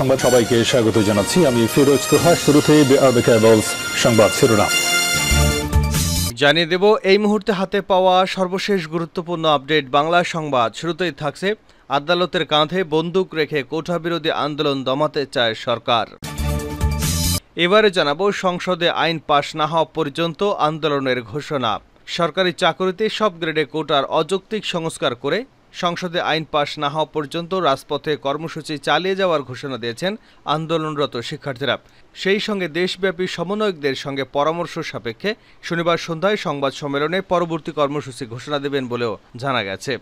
সংবাদ সবাইকে স্বাগত জানাচ্ছি আমি ফিরোজ তোহা শুরুতে সংবাদ শিরোনাম জানিয়ে দেব এই মুহূর্তে হাতে পাওয়া সর্বশেষ গুরুত্বপূর্ণ আপডেট বাংলা সংবাদ শুরুতেই থাকছে আদালতের কাঁধে বন্দুক রেখে কোঠা বিরোধী আন্দোলন দমাতে চায় সরকার এবারে জানাবো সংসদে আইন পাশ না হওয়া পর্যন্ত আন্দোলনের ঘোষণা সরকারি চাকরিতে সব গ্রেডে কোটার অযৌক্তিক সংস্কার করে সংসদে আইন পাশ না হওয়া পর্যন্ত রাজপথে কর্মসূচি চালিয়ে যাওয়ার ঘোষণা দিয়েছেন আন্দোলনরত শিক্ষার্থীরা সেই সঙ্গে দেশব্যাপী সমন্বয়কদের সঙ্গে পরামর্শ সাপেক্ষে শনিবার সন্ধ্যায় সংবাদ সম্মেলনে পরবর্তী কর্মসূচি ঘোষণা দেবেন বলেও জানা গেছে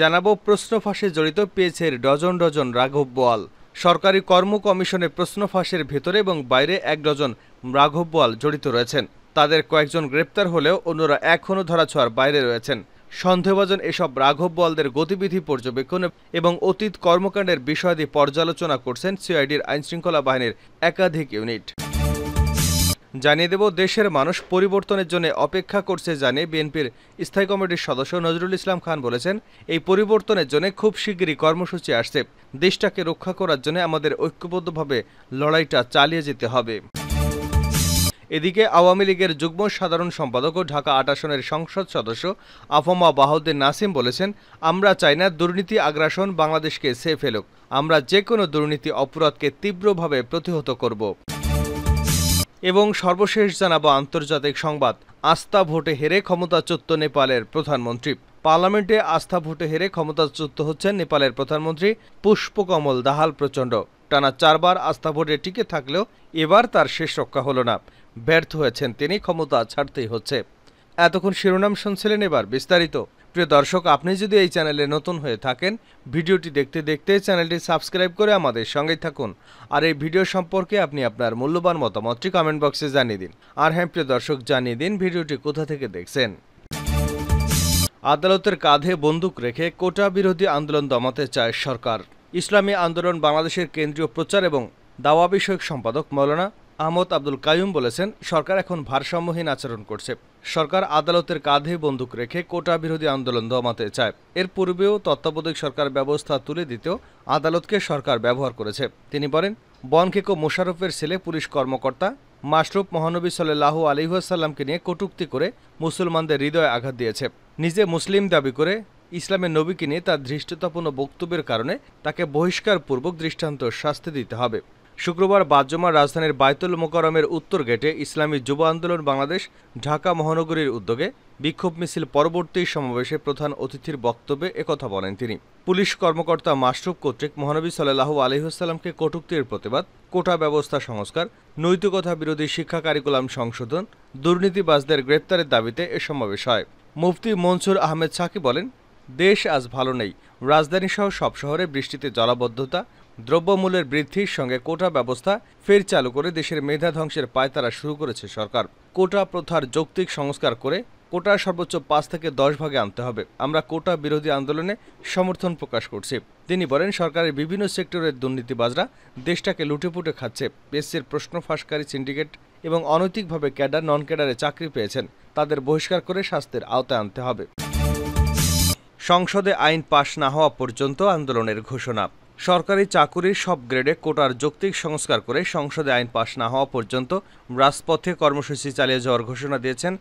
জানাবো প্রশ্ন ফাঁসে জড়িত পেয়েছের ডজন ডজন রাঘব বোয়াল সরকারি কর্ম কমিশনে প্রশ্ন ফাঁসের ভেতরে এবং বাইরে এক ডজন রাঘব বোয়াল জড়িত রয়েছেন তাদের কয়েকজন গ্রেপ্তার হলেও অন্যরা এখনও ধরাছোয়ার বাইরে রয়েছেন সন্দেহভাজন এসব রাঘব বলদের গতিবিধি পর্যবেক্ষণ এবং অতীত কর্মকাণ্ডের বিষয়াদি পর্যালোচনা করছেন সিআইডির আইনশৃঙ্খলা বাহিনীর একাধিক ইউনিট জানিয়ে দেব দেশের মানুষ পরিবর্তনের জন্য অপেক্ষা করছে জানিয়ে বিএনপির স্থায়ী কমিটির সদস্য নজরুল ইসলাম খান বলেছেন এই পরিবর্তনের জন্য খুব শীঘ্রই কর্মসূচি আসছে দেশটাকে রক্ষা করার জন্য আমাদের ঐক্যবদ্ধভাবে লড়াইটা চালিয়ে যেতে হবে এদিকে আওয়ামী লীগের যুগ্ম সাধারণ সম্পাদক ও ঢাকা আট আসনের সংসদ সদস্য আফমা বাহাউদ্দিন নাসিম বলেছেন আমরা চাই না দুর্নীতি আগ্রাসন বাংলাদেশকে সে ফেলুক আমরা যে কোনো দুর্নীতি অপরাধকে তীব্রভাবে প্রতিহত করব এবং সর্বশেষ জানাবো আন্তর্জাতিক সংবাদ আস্থা ভোটে হেরে ক্ষমতাচ্যুত নেপালের প্রধানমন্ত্রী পার্লামেন্টে আস্থা ভোটে হেরে ক্ষমতাচ্যুত হচ্ছেন নেপালের প্রধানমন্ত্রী পুষ্পকমল দাহাল প্রচণ্ড টানা চারবার আস্থা ভোটে টিকে থাকলেও এবার তার শেষ রক্ষা হল না ব্যর্থ হয়েছেন তিনি ক্ষমতা ছাড়তেই হচ্ছে এতক্ষণ শিরোনাম শুনছিলেন এবার বিস্তারিত প্রিয় দর্শক আপনি যদি এই চ্যানেলে নতুন হয়ে থাকেন ভিডিওটি দেখতে দেখতে চ্যানেলটি সাবস্ক্রাইব করে আমাদের সঙ্গেই থাকুন আর এই ভিডিও সম্পর্কে আপনি আপনার মূল্যবান মতামতটি কমেন্ট বক্সে জানিয়ে দিন আর হ্যাঁ প্রিয় দর্শক জানিয়ে দিন ভিডিওটি কোথা থেকে দেখছেন আদালতের কাঁধে বন্দুক রেখে কোটা বিরোধী আন্দোলন দমাতে চায় সরকার ইসলামী আন্দোলন বাংলাদেশের কেন্দ্রীয় প্রচার এবং দাওয়া বিষয়ক সম্পাদক মৌলানা আহমদ আব্দুল কায়ুম বলেছেন সরকার এখন ভারসাম্যহীন আচরণ করছে সরকার আদালতের কাঁধে বন্দুক রেখে কোটা বিরোধী আন্দোলন দমাতে চায় এর পূর্বেও তত্ত্বাবধায়ক সরকার ব্যবস্থা তুলে দিতেও আদালতকে সরকার ব্যবহার করেছে তিনি বলেন বনখেকো মোশারফের ছেলে পুলিশ কর্মকর্তা মাশরুফ মহানবী সাল্লাহ আলিহাসাল্লামকে নিয়ে কটুক্তি করে মুসলমানদের হৃদয়ে আঘাত দিয়েছে নিজে মুসলিম দাবি করে ইসলামের নবীকে নিয়ে তার ধৃষ্টতাপূর্ণ বক্তব্যের কারণে তাকে বহিষ্কারপূর্বক দৃষ্টান্ত শাস্তি দিতে হবে শুক্রবার বাদজমার রাজধানীর বায়তুল মোকারমের উত্তর গেটে ইসলামী যুব আন্দোলন বাংলাদেশ ঢাকা মহানগরীর উদ্যোগে বিক্ষোভ মিছিল পরবর্তী সমাবেশে প্রধান অতিথির বক্তব্যে একথা বলেন তিনি পুলিশ কর্মকর্তা মাসরুফ কর্তৃক মহানবী সাল্লাহু আলহিহাস্লামকে কটুক্তির প্রতিবাদ কোটা ব্যবস্থা সংস্কার নৈতিকতা বিরোধী শিক্ষা কারিকুলাম সংশোধন দুর্নীতিবাজদের গ্রেপ্তারের দাবিতে এ সমাবেশ হয় মুফতি মনসুর আহমেদ সাকি বলেন দেশ আজ ভালো নেই রাজধানীসহ সব শহরে বৃষ্টিতে জলাবদ্ধতা দ্রব্যমূল্যের বৃদ্ধির সঙ্গে কোটা ব্যবস্থা ফের চালু করে দেশের মেধা ধ্বংসের পায়তারা শুরু করেছে সরকার কোটা প্রথার যৌক্তিক সংস্কার করে কোটা সর্বোচ্চ পাঁচ থেকে দশ ভাগে আনতে হবে আমরা কোটা বিরোধী আন্দোলনে সমর্থন প্রকাশ করছি তিনি বলেন সরকারের বিভিন্ন সেক্টরের দুর্নীতিবাজরা দেশটাকে লুটেপুটে খাচ্ছে এসসির প্রশ্ন ফাঁসকারী সিন্ডিকেট এবং অনৈতিকভাবে ক্যাডার নন ক্যাডারে চাকরি পেয়েছেন তাদের বহিষ্কার করে স্বাস্থ্যের আওতায় আনতে হবে সংসদে আইন পাশ না হওয়া পর্যন্ত আন্দোলনের ঘোষণা সরকারি চাকুরির সব গ্রেডে কোটার যৌক্তিক সংস্কার করে সংসদে আইন পাশ না হওয়া পর্যন্ত রাজপথে কর্মসূচি চালিয়ে যাওয়ার ঘোষণা দিয়েছেন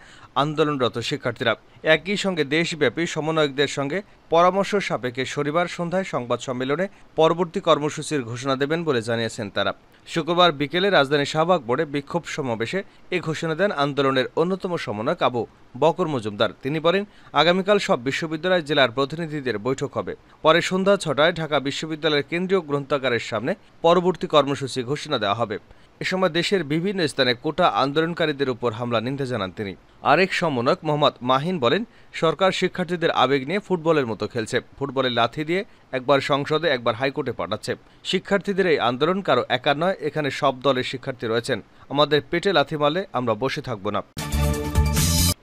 আন্দোলনরত শিক্ষার্থীরা একই সঙ্গে দেশব্যাপী সমন্বয়কদের সঙ্গে পরামর্শ সাপেক্ষে শনিবার সন্ধ্যায় সংবাদ সম্মেলনে পরবর্তী কর্মসূচির ঘোষণা দেবেন বলে জানিয়েছেন তারা শুক্রবার বিকেলে রাজধানী শাহবাগ বোর্ডে বিক্ষোভ সমাবেশে এ ঘোষণা দেন আন্দোলনের অন্যতম সমন্বয়ক আবু বকর মজুমদার তিনি বলেন আগামীকাল সব বিশ্ববিদ্যালয় জেলার প্রতিনিধিদের বৈঠক হবে পরে সন্ধ্যা ছটায় ঢাকা বিশ্ববিদ্যালয়ের কেন্দ্রীয় গ্রন্থাগারের সামনে পরবর্তী কর্মসূচি ঘোষণা দেওয়া হবে এ সময় দেশের বিভিন্ন স্থানে কোটা আন্দোলনকারীদের উপর হামলা নিন্দা জানান তিনি আরেক সমন্বয়ক মোহাম্মদ মাহিন বলেন সরকার শিক্ষার্থীদের আবেগ নিয়ে ফুটবলের মতো খেলছে ফুটবলের লাথি দিয়ে একবার সংসদে একবার হাইকোর্টে পাঠাচ্ছে শিক্ষার্থীদের এই আন্দোলন কারো একা নয় এখানে সব দলের শিক্ষার্থী রয়েছেন আমাদের পেটে লাথি মারলে আমরা বসে থাকব না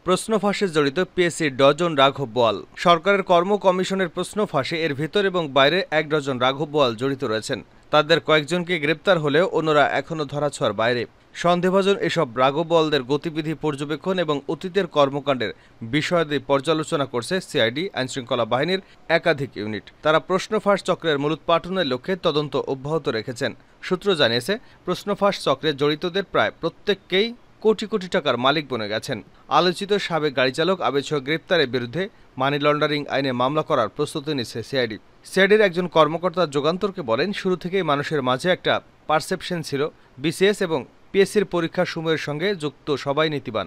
প্রশ্ন ফাঁসে জড়িত পিএসসি ডজন রাঘব বোয়াল সরকারের কর্ম কমিশনের প্রশ্ন ফাঁসে এর ভেতর এবং বাইরে এক ডজন রাঘব বোয়াল জড়িত রয়েছেন তাদের কয়েকজনকে গ্রেপ্তার হলেও অন্যরা এখনও ধরাছোঁয়ার বাইরে সন্দেহভাজন এসব রাগবলদের গতিবিধি পর্যবেক্ষণ এবং অতীতের কর্মকাণ্ডের বিষয়াদি পর্যালোচনা করছে সিআইডি আইনশৃঙ্খলা বাহিনীর একাধিক ইউনিট তারা প্রশ্নফাঁস চক্রের মূলোৎপাটনের লক্ষ্যে তদন্ত অব্যাহত রেখেছেন সূত্র জানিয়েছে প্রশ্নফাঁস চক্রে জড়িতদের প্রায় প্রত্যেককেই কোটি কোটি টাকার মালিক বনে গেছেন আলোচিত সাবেক গাড়ি চালক আবেদসহ গ্রেপ্তারের বিরুদ্ধে মানি লন্ডারিং আইনে মামলা করার প্রস্তুতি নিচ্ছে সিআইডি সিআইডির একজন কর্মকর্তা যোগান্তরকে বলেন শুরু থেকেই মানুষের মাঝে একটা পারসেপশন ছিল বিসিএস এবং পিএসসির পরীক্ষার সময়ের সঙ্গে যুক্ত সবাই নীতিবান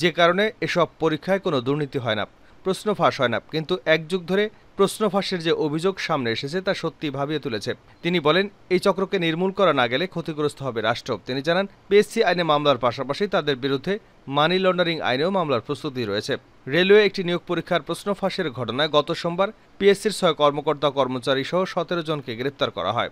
যে কারণে এসব পরীক্ষায় কোনো দুর্নীতি হয় না প্রশ্ন ফাঁস হয় না কিন্তু এক যুগ ধরে প্রশ্ন ফাঁসের যে অভিযোগ সামনে এসেছে তা সত্যি ভাবিয়ে তুলেছে তিনি বলেন এই চক্রকে নির্মূল করা না গেলে ক্ষতিগ্রস্ত হবে রাষ্ট্র তিনি জানান পিএসসি আইনে মামলার পাশাপাশি তাদের বিরুদ্ধে মানি লন্ডারিং আইনেও মামলার প্রস্তুতি রয়েছে রেলওয়ে একটি নিয়োগ পরীক্ষার প্রশ্ন ফাঁসের ঘটনায় গত সোমবার পিএসসির ছয় কর্মকর্তা কর্মচারী সহ সতেরো জনকে গ্রেপ্তার করা হয়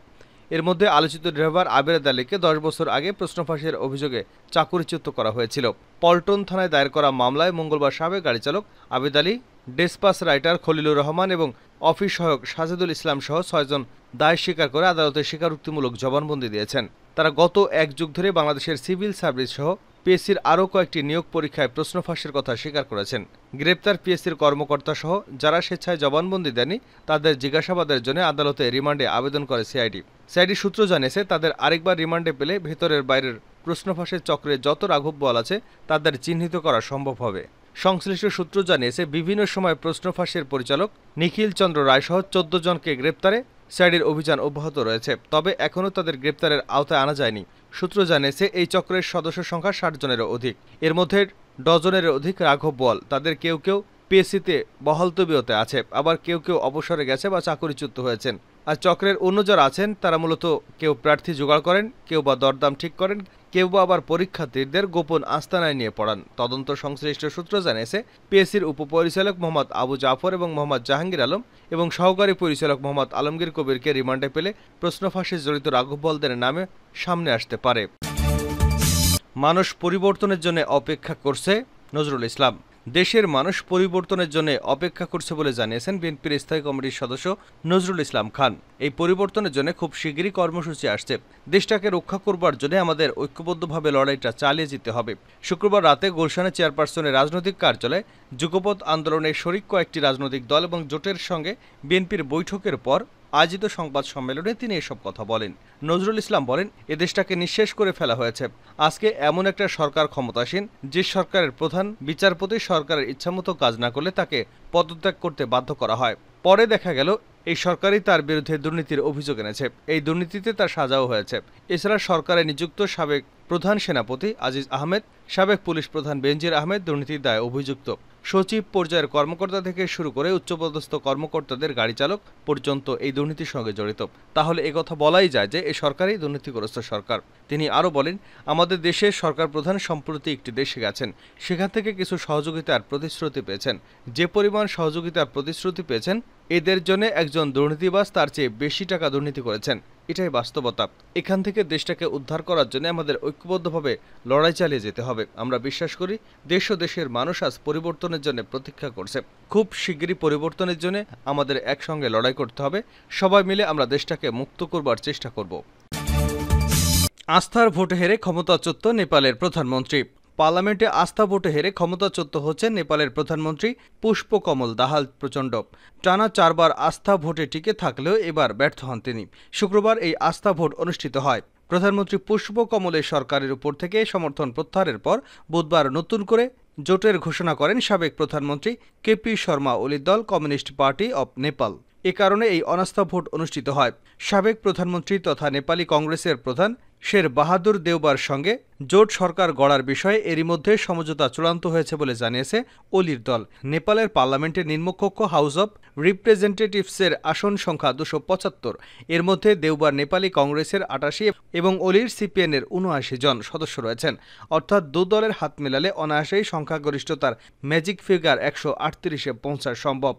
এর মধ্যে আলোচিত ড্রাইভার আবেরাদ আলীকে দশ বছর আগে প্রশ্ন ফাঁসের অভিযোগে চাকরিচ্যুত করা হয়েছিল পল্টন থানায় দায়ের করা মামলায় মঙ্গলবার সাবেক গাড়ি চালক আবেদ আলী ডেসপাস রাইটার খলিলুর রহমান এবং অফিস সহায়ক সাজেদুল ইসলাম সহ ছয়জন দায় স্বীকার করে আদালতে স্বীকারোক্তিমূলক জবানবন্দি দিয়েছেন তারা গত এক যুগ ধরে বাংলাদেশের সিভিল সার্ভিস সহ পিএসসির আরও কয়েকটি নিয়োগ পরীক্ষায় প্রশ্ন ফাঁসের কথা স্বীকার করেছেন গ্রেপ্তার পিএসসির কর্মকর্তা সহ যারা স্বেচ্ছায় জবানবন্দি দেননি তাদের জিজ্ঞাসাবাদের জন্য আদালতে রিমান্ডে আবেদন করে সিআইডি সিআইডি সূত্র জানিয়েছে তাদের আরেকবার রিমান্ডে পেলে ভেতরের বাইরের প্রশ্ন ফাঁসের চক্রে যত রাঘব বল আছে তাদের চিহ্নিত করা সম্ভব হবে সংশ্লিষ্ট সূত্র জানিয়েছে বিভিন্ন সময় প্রশ্ন ফাঁসের পরিচালক নিখিল চন্দ্র রায়সহ চোদ্দ জনকে গ্রেপ্তারে সিআইডির অভিযান অব্যাহত রয়েছে তবে এখনও তাদের গ্রেপ্তারের আওতায় আনা যায়নি সূত্র জানিয়েছে এই চক্রের সদস্য সংখ্যা ষাট জনেরও অধিক এর মধ্যে ডজনের অধিক রাঘব বল তাদের কেউ কেউ পিএসিতে বহালতবিয়তে আছে আবার কেউ কেউ অবসরে গেছে বা চাকরিচ্যুত হয়েছেন আর চক্রের অন্য যারা আছেন তারা মূলত কেউ প্রার্থী জোগাড় করেন কেউ বা দরদাম ঠিক করেন কেউ আবার পরীক্ষার্থীদের গোপন আস্তানায় নিয়ে পড়ান তদন্ত সংশ্লিষ্ট সূত্র জানিয়েছে পিএসসির উপপরিচালক মোহাম্মদ আবু জাফর এবং মোহাম্মদ জাহাঙ্গীর আলম এবং সহকারী পরিচালক মোহাম্মদ আলমগীর কবিরকে রিমান্ডে পেলে প্রশ্ন ফাঁসে জড়িত রাঘব বলদের নামে সামনে আসতে পারে মানুষ পরিবর্তনের জন্য অপেক্ষা করছে নজরুল ইসলাম দেশের মানুষ পরিবর্তনের জন্য অপেক্ষা করছে বলে জানিয়েছেন বিএনপির স্থায়ী কমিটির সদস্য নজরুল ইসলাম খান এই পরিবর্তনের জন্য খুব শিগগিরই কর্মসূচি আসছে দেশটাকে রক্ষা করবার জন্য আমাদের ঐক্যবদ্ধভাবে লড়াইটা চালিয়ে যেতে হবে শুক্রবার রাতে গুলশানের চেয়ারপারসনের রাজনৈতিক কার্যালয়ে যুগপথ আন্দোলনের শরিক কয়েকটি রাজনৈতিক দল এবং জোটের সঙ্গে বিএনপির বৈঠকের পর আয়োজিত সংবাদ সম্মেলনে তিনি এসব কথা বলেন নজরুল ইসলাম বলেন এ দেশটাকে নিঃশেষ করে ফেলা হয়েছে আজকে এমন একটা সরকার ক্ষমতাসীন যে সরকারের প্রধান বিচারপতি সরকারের ইচ্ছামতো কাজ না করলে তাকে পদত্যাগ করতে বাধ্য করা হয় পরে দেখা গেল এই সরকারই তার বিরুদ্ধে দুর্নীতির অভিযোগ এনেছে এই দুর্নীতিতে তার সাজাও হয়েছে এছাড়া সরকারে নিযুক্ত সাবেক প্রধান সেনাপতি আজিজ আহমেদ সাবেক পুলিশ প্রধান বেনজির আহমেদ দুর্নীতির দায় অভিযুক্ত সচিব পর্যায়ের কর্মকর্তা থেকে শুরু করে উচ্চপদস্থ কর্মকর্তাদের গাড়ি চালক পর্যন্ত এই দুর্নীতির সঙ্গে জড়িত তাহলে কথা বলাই যায় যে এ সরকারই দুর্নীতিগ্রস্ত সরকার তিনি আরও বলেন আমাদের দেশের সরকার প্রধান সম্প্রতি একটি দেশে গেছেন সেখান থেকে কিছু সহযোগিতার প্রতিশ্রুতি পেয়েছেন যে পরিমাণ সহযোগিতার প্রতিশ্রুতি পেয়েছেন এদের জন্য একজন দুর্নীতিবাস তার চেয়ে বেশি টাকা দুর্নীতি করেছেন এটাই বাস্তবতা এখান থেকে দেশটাকে উদ্ধার করার জন্য আমাদের ঐক্যবদ্ধভাবে লড়াই চালিয়ে যেতে হবে হবে আমরা বিশ্বাস করি দেশ ও দেশের মানুষ আজ পরিবর্তনের জন্য প্রতীক্ষা করছে খুব শিগগিরই পরিবর্তনের জন্য আমাদের একসঙ্গে লড়াই করতে হবে সবাই মিলে আমরা দেশটাকে মুক্ত করবার চেষ্টা করব আস্থার ভোটে হেরে ক্ষমতাচ্যুত নেপালের প্রধানমন্ত্রী পার্লামেন্টে আস্থা ভোটে হেরে ক্ষমতাচ্যুত হচ্ছেন নেপালের প্রধানমন্ত্রী পুষ্পকমল দাহাল প্রচণ্ড টানা চারবার আস্থা ভোটে টিকে থাকলেও এবার ব্যর্থ হন তিনি শুক্রবার এই আস্থা ভোট অনুষ্ঠিত হয় প্রধানমন্ত্রী পুষ্প কমলের সরকারের উপর থেকে সমর্থন প্রত্যাহারের পর বুধবার নতুন করে জোটের ঘোষণা করেন সাবেক প্রধানমন্ত্রী কেপি শর্মা ওলির দল কমিউনিস্ট পার্টি অব নেপাল এ কারণে এই অনাস্থা ভোট অনুষ্ঠিত হয় সাবেক প্রধানমন্ত্রী তথা নেপালি কংগ্রেসের প্রধান শের বাহাদুর দেওবার সঙ্গে জোট সরকার গড়ার বিষয়ে এরই মধ্যে সমঝোতা চূড়ান্ত হয়েছে বলে জানিয়েছে অলির দল নেপালের পার্লামেন্টের নিম্নকক্ষ হাউস অব রিপ্রেজেন্টেটিভসের আসন সংখ্যা দুশো পঁচাত্তর এর মধ্যে দেওবার নেপালি কংগ্রেসের আটাশি এবং অলির সিপিএন এর উনআশি জন সদস্য রয়েছেন অর্থাৎ দু দলের হাত মেলালে অনায়াসেই সংখ্যাগরিষ্ঠতার ম্যাজিক ফিগার একশো আটত্রিশে পৌঁছা সম্ভব